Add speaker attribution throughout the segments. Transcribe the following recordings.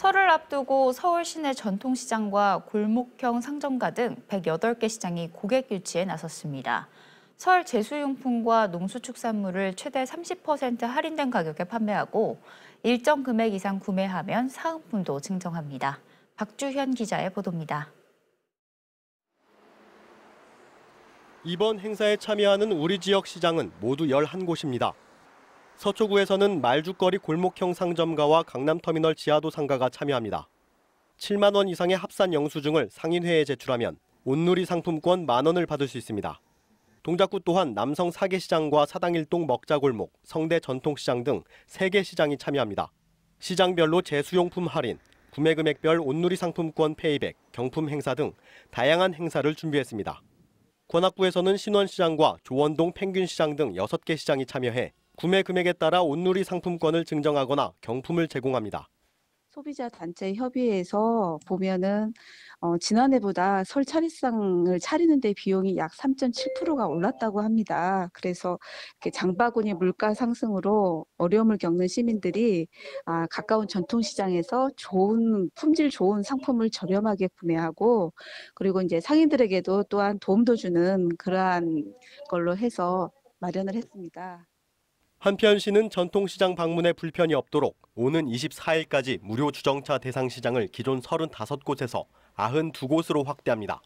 Speaker 1: 설을 앞두고 서울 시내 전통시장과 골목형 상점가 등 108개 시장이 고객 유치에 나섰습니다. 설 제수용품과 농수축산물을 최대 30% 할인된 가격에 판매하고 일정 금액 이상 구매하면 사은품도 증정합니다. 박주현 기자의 보도입니다.
Speaker 2: 이번 행사에 참여하는 우리 지역 시장은 모두 11곳입니다. 서초구에서는 말죽거리 골목형 상점가와 강남터미널 지하도 상가가 참여합니다. 7만 원 이상의 합산 영수증을 상인회에 제출하면 온누리 상품권 만 원을 받을 수 있습니다. 동작구 또한 남성 사계시장과 사당일동 먹자골목, 성대 전통시장 등 3개 시장이 참여합니다. 시장별로 재수용품 할인, 구매 금액별 온누리 상품권 페이백, 경품 행사 등 다양한 행사를 준비했습니다. 권악구에서는 신원시장과 조원동 펭귄시장 등 6개 시장이 참여해 구매 금액에 따라 온누리 상품권을 증정하거나 경품을 제공합니다.
Speaker 3: 소비자 단체 협의회에서 보면은 어, 지난해보다 설 차례상을 차리는데 비용이 약 3.7%가 올랐다고 합니다. 그래서 장바구니 물가 상승으로 어려움을 겪는 시민들이 아, 가까운 전통시장에서 좋은 품질 좋은 상품을 저렴하게 구매하고 그리고 이제 상인들에게도 또한 도움도 주는 그러한 걸로 해서 마련을 했습니다.
Speaker 2: 한편 시는 전통시장 방문에 불편이 없도록 오는 24일까지 무료 주정차 대상 시장을 기존 35곳에서 92곳으로 확대합니다.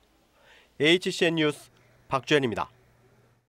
Speaker 2: HCN 뉴스 박주현입니다.